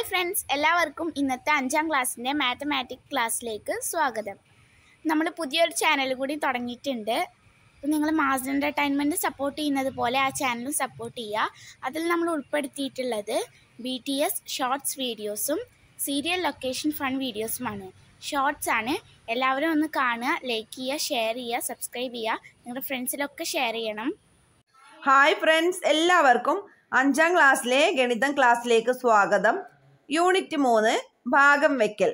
hi friends എല്ലാവർക്കും ഇന്നത്തെ അഞ്ചാം ക്ലാസ്സിൻ്റെ മാത്തമാറ്റിക് ക്ലാസ്സിലേക്ക് സ്വാഗതം നമ്മൾ പുതിയൊരു ചാനൽ കൂടി തുടങ്ങിയിട്ടുണ്ട് അപ്പോൾ നിങ്ങൾ മാസ് എൻ്റർടൈൻമെൻറ്റ് സപ്പോർട്ട് ചെയ്യുന്നത് പോലെ ആ ചാനലും സപ്പോർട്ട് ചെയ്യുക അതിൽ നമ്മൾ ഉൾപ്പെടുത്തിയിട്ടുള്ളത് ബി ടി എസ് ഷോർട്സ് വീഡിയോസും സീരിയൽ ലൊക്കേഷൻ ഫൺ വീഡിയോസുമാണ് ഷോർട്സ് ആണ് എല്ലാവരും ഒന്ന് കാണുക ലൈക്ക് ചെയ്യുക ഷെയർ ചെയ്യുക സബ്സ്ക്രൈബ് ചെയ്യുക നിങ്ങളുടെ ഫ്രണ്ട്സിലൊക്കെ ഷെയർ ചെയ്യണം ഹായ് ഫ്രണ്ട്സ് എല്ലാവർക്കും അഞ്ചാം ക്ലാസ്സിലെ ഗണിതം ക്ലാസ്സിലേക്ക് സ്വാഗതം യൂണിറ്റ് മൂന്ന് ഭാഗം വെക്കൽ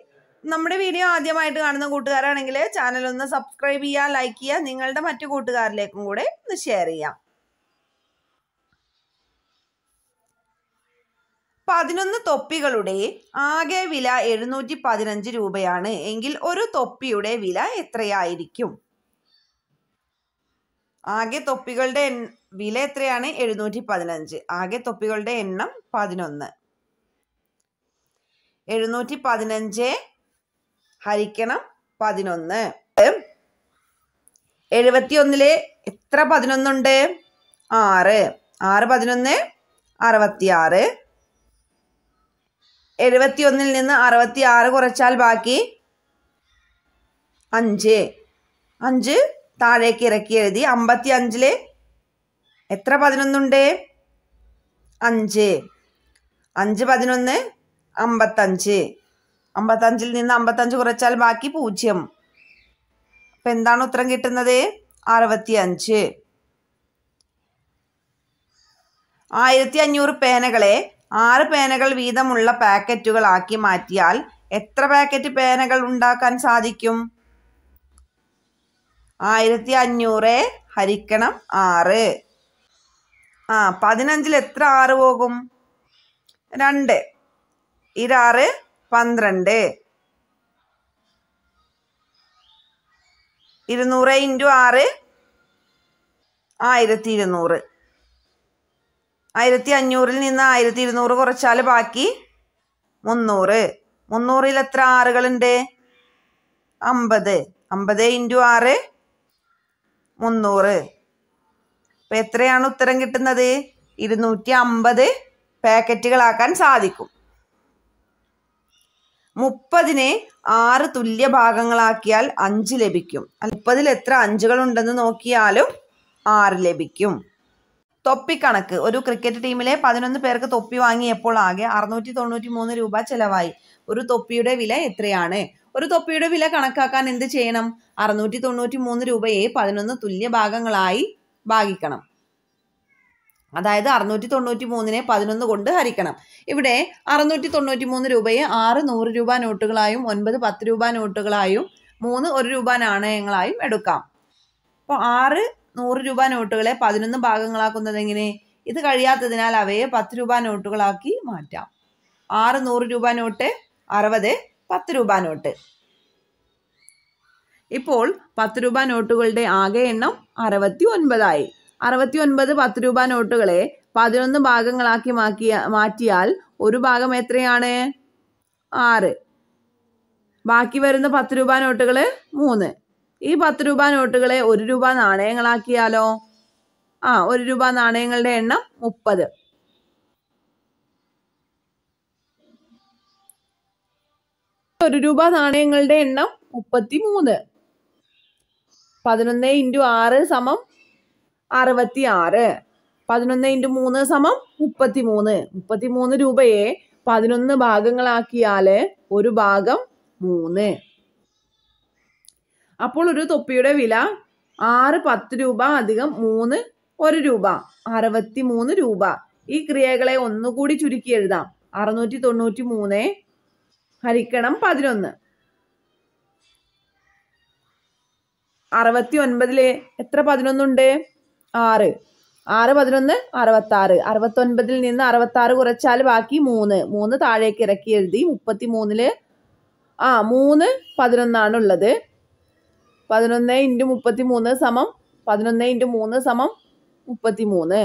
നമ്മുടെ വീഡിയോ ആദ്യമായിട്ട് കാണുന്ന കൂട്ടുകാരാണെങ്കിൽ ചാനൽ ഒന്ന് സബ്സ്ക്രൈബ് ചെയ്യുക ലൈക്ക് ചെയ്യുക നിങ്ങളുടെ മറ്റു കൂട്ടുകാരിലേക്കും കൂടെ ഒന്ന് ഷെയർ ചെയ്യാം പതിനൊന്ന് തൊപ്പികളുടെ ആകെ വില എഴുന്നൂറ്റി പതിനഞ്ച് രൂപയാണ് എങ്കിൽ ഒരു തൊപ്പിയുടെ വില എത്രയായിരിക്കും ആകെ തൊപ്പികളുടെ വില എത്രയാണ് എഴുന്നൂറ്റി പതിനഞ്ച് ആകെ തൊപ്പികളുടെ എണ്ണം പതിനൊന്ന് എഴുന്നൂറ്റി പതിനഞ്ച് ഹരിക്കണം പതിനൊന്ന് എഴുപത്തിയൊന്നില് എത്ര പതിനൊന്നുണ്ട് ആറ് ആറ് പതിനൊന്ന് അറുപത്തിയാറ് എഴുപത്തിയൊന്നിൽ നിന്ന് അറുപത്തി ആറ് കുറച്ചാൽ ബാക്കി അഞ്ച് അഞ്ച് താഴേക്ക് ഇറക്കി എഴുതി അമ്പത്തി അഞ്ചില് എത്ര പതിനൊന്നുണ്ട് അഞ്ച് അഞ്ച് പതിനൊന്ന് അമ്പത്തഞ്ച് അമ്പത്തഞ്ചിൽ നിന്ന് അമ്പത്തഞ്ച് കുറച്ചാൽ ബാക്കി പൂജ്യം അപ്പം എന്താണ് ഉത്തരം കിട്ടുന്നത് അറുപത്തി അഞ്ച് ആയിരത്തി അഞ്ഞൂറ് പേനകളെ ആറ് പേനകൾ വീതമുള്ള പാക്കറ്റുകളാക്കി മാറ്റിയാൽ എത്ര പാക്കറ്റ് പേനകൾ ഉണ്ടാക്കാൻ സാധിക്കും ആയിരത്തി അഞ്ഞൂറ് ഹരിക്കണം ആറ് ആ പതിനഞ്ചിൽ എത്ര ആറ് പോകും രണ്ട് ഇരാറ് പന്ത്രണ്ട് ഇരുന്നൂറ് ഇൻറ്റു ആറ് ആയിരത്തി ഇരുന്നൂറ് ആയിരത്തി അഞ്ഞൂറിൽ നിന്ന് ആയിരത്തി ഇരുന്നൂറ് കുറച്ചാൽ ബാക്കി മുന്നൂറ് മുന്നൂറിൽ എത്ര ആറുകളുണ്ട് അമ്പത് അമ്പത് ഇൻറ്റു ആറ് മുന്നൂറ് അപ്പം എത്രയാണ് ഉത്തരം കിട്ടുന്നത് ഇരുന്നൂറ്റി അമ്പത് പാക്കറ്റുകളാക്കാൻ സാധിക്കും മുപ്പതിനെ ആറ് തുല്യ ഭാഗങ്ങളാക്കിയാൽ അഞ്ച് ലഭിക്കും മുപ്പതിൽ എത്ര അഞ്ചുകൾ ഉണ്ടെന്ന് നോക്കിയാലും ആറ് ലഭിക്കും തൊപ്പി കണക്ക് ഒരു ക്രിക്കറ്റ് ടീമിലെ പതിനൊന്ന് പേർക്ക് തൊപ്പി വാങ്ങിയപ്പോൾ ആകെ അറുന്നൂറ്റി തൊണ്ണൂറ്റി മൂന്ന് രൂപ ചെലവായി ഒരു തൊപ്പിയുടെ വില എത്രയാണ് ഒരു തൊപ്പിയുടെ വില കണക്കാക്കാൻ എന്ത് ചെയ്യണം അറുന്നൂറ്റി തൊണ്ണൂറ്റി മൂന്ന് രൂപയെ പതിനൊന്ന് തുല്യ ഭാഗങ്ങളായി ഭാഗിക്കണം അതായത് അറുന്നൂറ്റി തൊണ്ണൂറ്റി മൂന്നിനെ പതിനൊന്ന് കൊണ്ട് ഹരിക്കണം ഇവിടെ അറുന്നൂറ്റി തൊണ്ണൂറ്റി മൂന്ന് രൂപയെ ആറ് നൂറ് രൂപ നോട്ടുകളായും ഒൻപത് പത്ത് രൂപ നോട്ടുകളായും മൂന്ന് ഒരു രൂപ നാണയങ്ങളായും എടുക്കാം അപ്പോൾ ആറ് നൂറ് രൂപ നോട്ടുകളെ പതിനൊന്ന് ഭാഗങ്ങളാക്കുന്നത് എങ്ങനെ ഇത് കഴിയാത്തതിനാൽ അവയെ പത്ത് രൂപ നോട്ടുകളാക്കി മാറ്റാം ആറ് നൂറ് രൂപ നോട്ട് അറുപത് പത്ത് രൂപ നോട്ട് ഇപ്പോൾ പത്ത് രൂപ നോട്ടുകളുടെ ആകെ എണ്ണം അറുപത്തി ഒൻപതായി അറുപത്തി ഒൻപത് പത്ത് രൂപ നോട്ടുകളെ പതിനൊന്ന് ഭാഗങ്ങളാക്കി മാക്കിയ മാറ്റിയാൽ ഒരു ഭാഗം എത്രയാണ് ആറ് ബാക്കി വരുന്ന പത്ത് രൂപ നോട്ടുകൾ മൂന്ന് ഈ പത്ത് രൂപ നോട്ടുകളെ ഒരു രൂപ നാണയങ്ങളാക്കിയാലോ ആ ഒരു രൂപ നാണയങ്ങളുടെ എണ്ണം മുപ്പത് ഒരു രൂപ നാണയങ്ങളുടെ എണ്ണം മുപ്പത്തി മൂന്ന് പതിനൊന്ന് ഇൻറ്റു ആറ് സമം അറുപത്തി ആറ് പതിനൊന്ന് ഇൻറ്റു മൂന്ന് സമം മുപ്പത്തി മൂന്ന് മുപ്പത്തി മൂന്ന് രൂപയെ പതിനൊന്ന് ഭാഗങ്ങളാക്കിയാൽ ഒരു ഭാഗം മൂന്ന് അപ്പോൾ ഒരു തൊപ്പിയുടെ വില ആറ് പത്ത് രൂപ അധികം മൂന്ന് ഒരു രൂപ അറുപത്തി മൂന്ന് രൂപ ഈ ക്രിയകളെ ഒന്നുകൂടി ചുരുക്കി എഴുതാം അറുന്നൂറ്റി തൊണ്ണൂറ്റി മൂന്ന് ഹരിക്കണം പതിനൊന്ന് അറുപത്തി ഒൻപതില് എത്ര പതിനൊന്നുണ്ട് ആറ് ആറ് പതിനൊന്ന് അറുപത്താറ് അറുപത്തൊൻപതിൽ നിന്ന് അറുപത്താറ് കുറച്ചാൽ ബാക്കി മൂന്ന് മൂന്ന് താഴേക്ക് ഇറക്കി എഴുതി മുപ്പത്തി മൂന്നില് ആ മൂന്ന് പതിനൊന്നാണ് ഉള്ളത് പതിനൊന്ന് ഇൻറ്റു മുപ്പത്തി മൂന്ന് സമം പതിനൊന്ന് ഇൻറ്റു മൂന്ന് സമം മുപ്പത്തി മൂന്ന്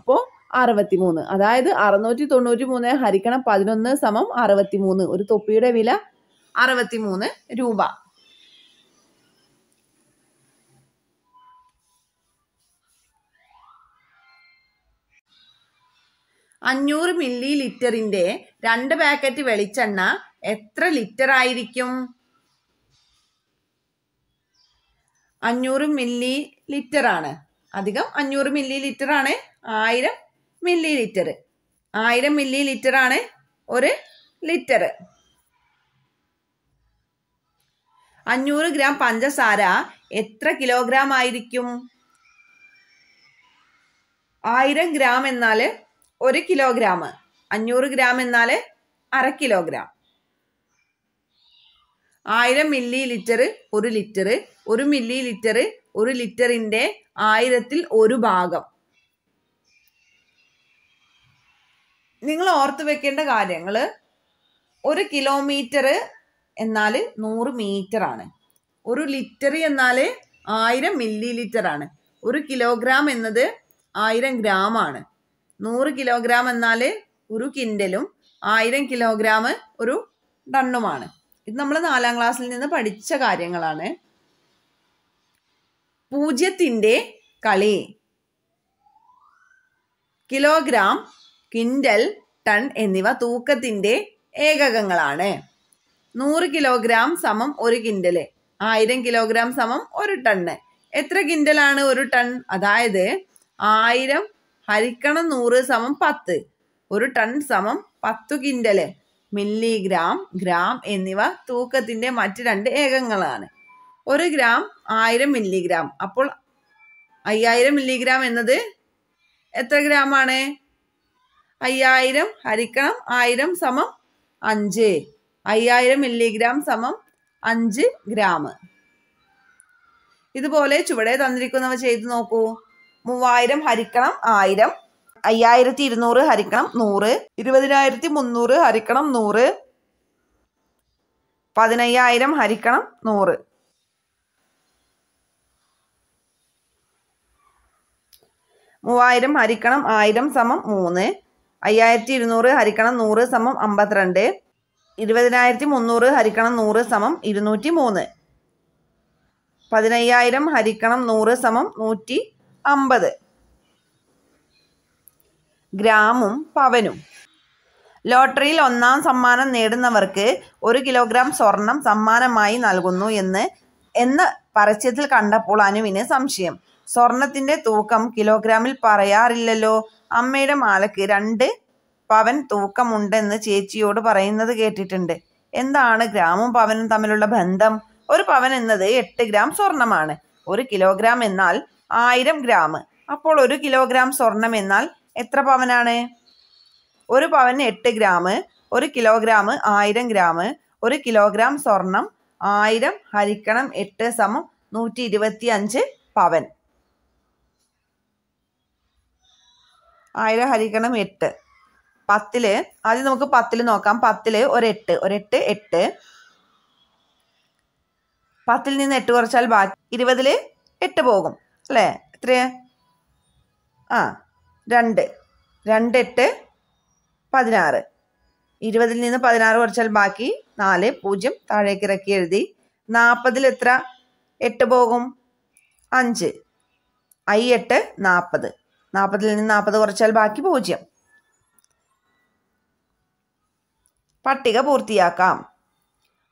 അപ്പോൾ അറുപത്തി മൂന്ന് അതായത് അറുന്നൂറ്റി തൊണ്ണൂറ്റി മൂന്ന് ഹരിക്കണം പതിനൊന്ന് സമം അറുപത്തി മൂന്ന് ഒരു തൊപ്പിയുടെ വില അറുപത്തി മൂന്ന് രൂപ അഞ്ഞൂറ് മില്ലി ലിറ്ററിന്റെ രണ്ട് പാക്കറ്റ് വെളിച്ചെണ്ണ എത്ര ലിറ്റർ ആയിരിക്കും അഞ്ഞൂറ് മില്ലി ലിറ്റർ ആണ് അധികം അഞ്ഞൂറ് മില്ലി ലിറ്റർ ആണ് ആയിരം മില്ലി ലിറ്റർ ആയിരം മില്ലി ലിറ്റർ ആണ് ഒരു ലിറ്റർ അഞ്ഞൂറ് ഗ്രാം പഞ്ചസാര എത്ര കിലോഗ്രാം ആയിരിക്കും ആയിരം ഗ്രാം എന്നാൽ ഒരു കിലോഗ്രാം അഞ്ഞൂറ് ഗ്രാം എന്നാല് അര കിലോഗ്രാം ആയിരം മില്ലി ലിറ്റർ ഒരു ലിറ്റർ ഒരു മില്ലി ലിറ്റർ ഒരു ലിറ്ററിന്റെ ആയിരത്തിൽ ഒരു ഭാഗം നിങ്ങൾ ഓർത്ത് വെക്കേണ്ട കാര്യങ്ങൾ ഒരു കിലോമീറ്റർ എന്നാല് നൂറ് ആണ് ഒരു ലിറ്റർ എന്നാൽ ആയിരം മില്ലി ലിറ്റർ ആണ് ഒരു കിലോഗ്രാം എന്നത് ആയിരം ഗ്രാം ആണ് നൂറ് കിലോഗ്രാം എന്നാല് ഒരു കിൻഡലും ആയിരം കിലോഗ്രാം ഒരു ടണ്ണുമാണ് ഇത് നമ്മൾ നാലാം ക്ലാസ്സിൽ നിന്ന് പഠിച്ച കാര്യങ്ങളാണ് പൂജ്യത്തിൻ്റെ കളി കിലോഗ്രാം കിൻഡൽ ടൺ എന്നിവ തൂക്കത്തിൻ്റെ ഏകകങ്ങളാണ് നൂറ് കിലോഗ്രാം സമം ഒരു കിൻഡല് ആയിരം കിലോഗ്രാം സമം ഒരു ടണ്ണ് എത്ര കിൻഡലാണ് ഒരു ടൺ അതായത് ആയിരം ഹരിക്കണം നൂറ് സമം പത്ത് ഒരു ടൺ സമം പത്തു കിൻഡല് മില്ലിഗ്രാം ഗ്രാം എന്നിവ തൂക്കത്തിന്റെ മറ്റ് രണ്ട് ഏകങ്ങളാണ് ഒരു ഗ്രാം ആയിരം മില്ലിഗ്രാം അപ്പോൾ അയ്യായിരം മില്ലിഗ്രാം എന്നത് എത്ര ഗ്രാം ആണ് അയ്യായിരം ഹരിക്കണം ആയിരം സമം അഞ്ച് അയ്യായിരം മില്ലിഗ്രാം സമം അഞ്ച് ഗ്രാം ഇതുപോലെ ചുവടെ തന്നിരിക്കുന്നവ ചെയ്തു നോക്കൂ മൂവായിരം ഹരിക്കണം ആയിരം അയ്യായിരത്തി ഇരുന്നൂറ് ഹരിക്കണം നൂറ് ഇരുപതിനായിരത്തി മുന്നൂറ് ഹരിക്കണം നൂറ് പതിനയ്യായിരം ഹരിക്കണം നൂറ് മൂവായിരം ഹരിക്കണം ആയിരം സമം മൂന്ന് അയ്യായിരത്തി ഇരുന്നൂറ് ഹരിക്കണം നൂറ് സമം അമ്പത്തിരണ്ട് ഇരുപതിനായിരത്തി മുന്നൂറ് ഹരിക്കണം നൂറ് സമം ഇരുന്നൂറ്റി മൂന്ന് പതിനയ്യായിരം ഹരിക്കണം നൂറ് സമം നൂറ്റി അമ്പത് ഗ്രാമും പവനും ലോട്ടറിയിൽ ഒന്നാം സമ്മാനം നേടുന്നവർക്ക് ഒരു കിലോഗ്രാം സ്വർണം സമ്മാനമായി നൽകുന്നു എന്ന് എന്ന പരസ്യത്തിൽ കണ്ടപ്പോൾ അനുവിന് സംശയം സ്വർണത്തിന്റെ തൂക്കം കിലോഗ്രാമിൽ പറയാറില്ലല്ലോ അമ്മയുടെ മാലയ്ക്ക് രണ്ട് പവൻ തൂക്കമുണ്ടെന്ന് ചേച്ചിയോട് പറയുന്നത് കേട്ടിട്ടുണ്ട് എന്താണ് ഗ്രാമും പവനും തമ്മിലുള്ള ബന്ധം ഒരു പവൻ എന്നത് എട്ട് ഗ്രാം സ്വർണമാണ് ഒരു കിലോഗ്രാം എന്നാൽ ആയിരം ഗ്രാം അപ്പോൾ ഒരു കിലോഗ്രാം സ്വർണം എന്നാൽ എത്ര പവനാണ് ഒരു പവൻ എട്ട് ഗ്രാം ഒരു കിലോഗ്രാം ആയിരം ഗ്രാം ഒരു കിലോഗ്രാം സ്വർണം ആയിരം ഹരിക്കണം എട്ട് സമം നൂറ്റി ഇരുപത്തി അഞ്ച് പവൻ ആയിരം ഹരിക്കണം എട്ട് പത്തില് ആദ്യം നമുക്ക് പത്തിൽ നോക്കാം പത്തില് ഒരെട്ട് ഒരെട്ട് എട്ട് പത്തിൽ നിന്ന് എട്ട് കുറച്ചാൽ ബാക്കി ഇരുപതില് എട്ട് പോകും അല്ലേ എത്രയാ ആ രണ്ട് രണ്ട് എട്ട് പതിനാറ് ഇരുപതിൽ നിന്ന് പതിനാറ് കുറച്ചാൽ ബാക്കി നാല് പൂജ്യം താഴേക്ക് ഇറക്കി എഴുതി നാൽപ്പതിൽ എത്ര എട്ട് പോകും അഞ്ച് ഐ എട്ട് നാൽപ്പത് നാൽപ്പതിൽ നിന്ന് നാൽപ്പത് കുറച്ചാൽ ബാക്കി പൂജ്യം പട്ടിക പൂർത്തിയാക്കാം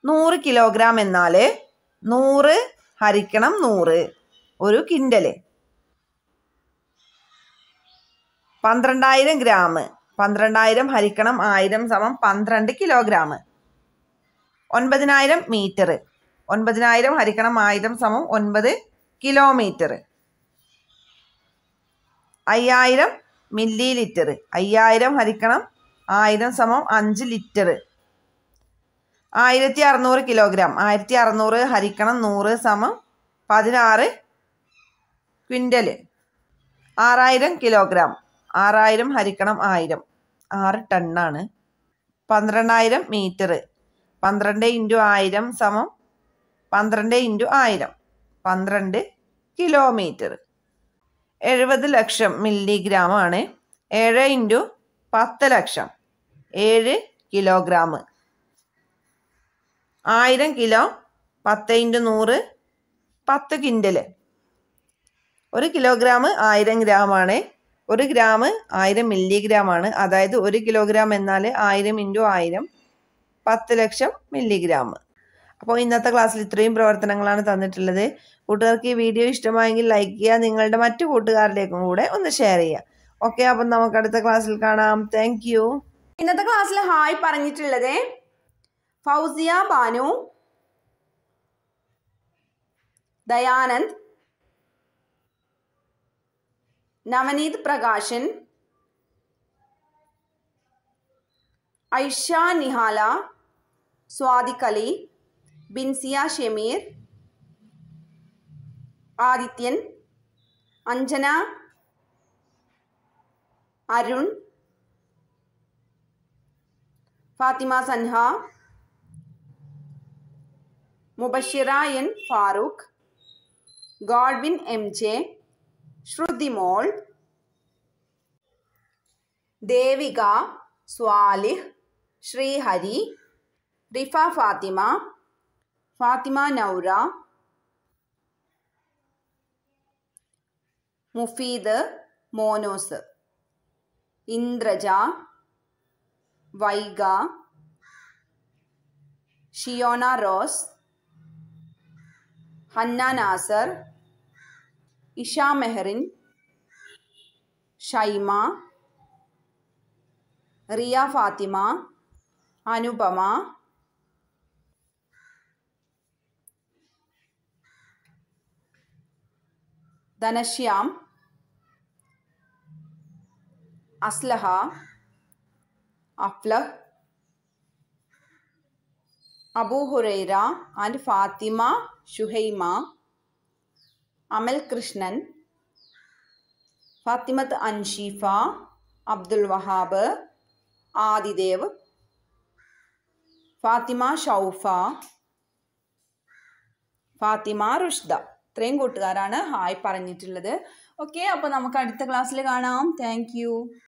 നൂറ് കിലോഗ്രാം എന്നാൽ നൂറ് ഹരിക്കണം നൂറ് ഒരു കിൻഡല് പന്ത്രണ്ടായിരം ഗ്രാം പന്ത്രണ്ടായിരം ഹരിക്കണം ആയിരം സമം പന്ത്രണ്ട് കിലോഗ്രാം ഒൻപതിനായിരം മീറ്റർ ഒൻപതിനായിരം ഹരിക്കണം ആയിരം സമം ഒൻപത് കിലോമീറ്റർ അയ്യായിരം മില്ലി ലിറ്റർ അയ്യായിരം ഹരിക്കണം ആയിരം സമം അഞ്ച് ലിറ്റർ ആയിരത്തി അറുന്നൂറ് കിലോഗ്രാം ആയിരത്തി അറുന്നൂറ് ഹരിക്കണം നൂറ് സമം പതിനാറ് ക്വിൻ്റൽ ആറായിരം കിലോഗ്രാം ആറായിരം ഹരിക്കണം ആയിരം ആറ് ടണ്ണാണ് പന്ത്രണ്ടായിരം മീറ്റർ പന്ത്രണ്ട് ഇൻറ്റു ആയിരം സമം പന്ത്രണ്ട് ഇൻറ്റു ആയിരം പന്ത്രണ്ട് കിലോമീറ്റർ എഴുപത് ലക്ഷം മില്ലിഗ്രാമാണ് ഏഴ് ഇൻറ്റു പത്ത് ലക്ഷം ഏഴ് കിലോഗ്രാം ആയിരം കിലോ പത്ത് ഇൻറ്റു നൂറ് പത്ത് കിൻഡല് ഒരു കിലോഗ്രാം ആയിരം ഗ്രാമാണ് ഒരു ഗ്രാം ആയിരം മില്ലിഗ്രാം ആണ് അതായത് ഒരു കിലോഗ്രാം എന്നാൽ ആയിരം ഇൻറ്റു ആയിരം പത്ത് ലക്ഷം മില്ലിഗ്രാം അപ്പോൾ ഇന്നത്തെ ക്ലാസ്സിൽ ഇത്രയും പ്രവർത്തനങ്ങളാണ് തന്നിട്ടുള്ളത് കൂട്ടുകാർക്ക് ഈ വീഡിയോ ഇഷ്ടമായെങ്കിൽ ലൈക്ക് ചെയ്യുക നിങ്ങളുടെ മറ്റു കൂട്ടുകാരിലേക്കും കൂടെ ഒന്ന് ഷെയർ ചെയ്യുക ഓക്കെ അപ്പം നമുക്ക് അടുത്ത ക്ലാസ്സിൽ കാണാം താങ്ക് യു ഇന്നത്തെ ക്ലാസ്സിൽ ഹായ് പറഞ്ഞിട്ടുള്ളത് Fousiya Banu Dayanand Navneet Prakashan Ayesha Nihala Swadikali Binsiya Shameer Adityan Anjana Arun Fathima Sanha Mubashira N Farooq Godwin J Shruthimol Devika Swalih Sreehari Rifa Fathima Fathima Naura Mufeed Monos Indraja Vaiga Shiyona Rose Hanna Nasar Isha Mehrin Shaima Riya Fathima Anupama Dhanashyam Aslaha Afla Abu Huraira and Fathima Shuhaima Amal Krishnan Fathimath Ansheefa Abdul Wahab Adidev Fathima Shoufa Fathima Rushda ഇത്രയും കൂട്ടുകാരാണ് ഹായ് പറഞ്ഞിട്ടുള്ളത് ഓക്കെ അപ്പോൾ നമുക്ക് അടുത്ത ക്ലാസ്സിൽ കാണാം താങ്ക്